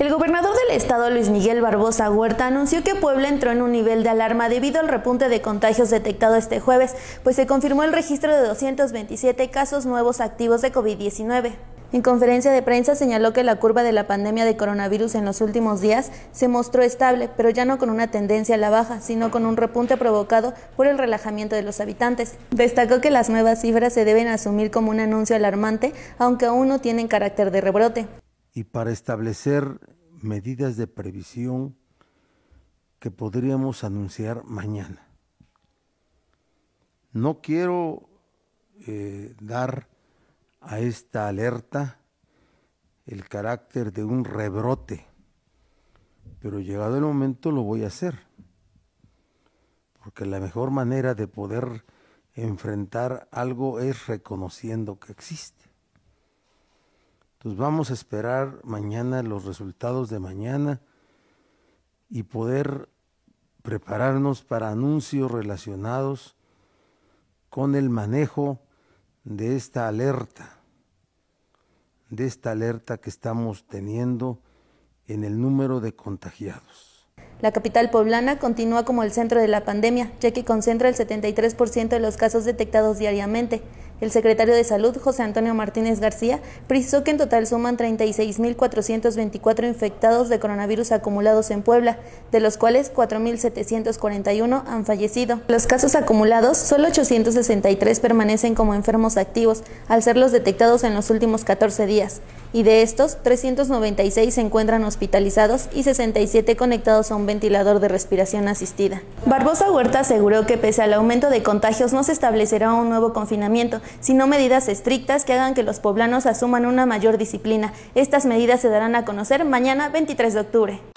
El gobernador del estado Luis Miguel Barbosa Huerta anunció que Puebla entró en un nivel de alarma debido al repunte de contagios detectado este jueves, pues se confirmó el registro de 227 casos nuevos activos de COVID-19. En conferencia de prensa señaló que la curva de la pandemia de coronavirus en los últimos días se mostró estable, pero ya no con una tendencia a la baja, sino con un repunte provocado por el relajamiento de los habitantes. Destacó que las nuevas cifras se deben asumir como un anuncio alarmante, aunque aún no tienen carácter de rebrote y para establecer medidas de previsión que podríamos anunciar mañana. No quiero eh, dar a esta alerta el carácter de un rebrote, pero llegado el momento lo voy a hacer, porque la mejor manera de poder enfrentar algo es reconociendo que existe. Nos vamos a esperar mañana los resultados de mañana y poder prepararnos para anuncios relacionados con el manejo de esta alerta, de esta alerta que estamos teniendo en el número de contagiados. La capital poblana continúa como el centro de la pandemia, ya que concentra el 73% de los casos detectados diariamente. El secretario de Salud, José Antonio Martínez García, precisó que en total suman 36.424 infectados de coronavirus acumulados en Puebla, de los cuales 4.741 han fallecido. Los casos acumulados, solo 863 permanecen como enfermos activos, al ser los detectados en los últimos 14 días, y de estos, 396 se encuentran hospitalizados y 67 conectados a un ventilador de respiración asistida. Barbosa Huerta aseguró que pese al aumento de contagios no se establecerá un nuevo confinamiento, sino medidas estrictas que hagan que los poblanos asuman una mayor disciplina. Estas medidas se darán a conocer mañana 23 de octubre.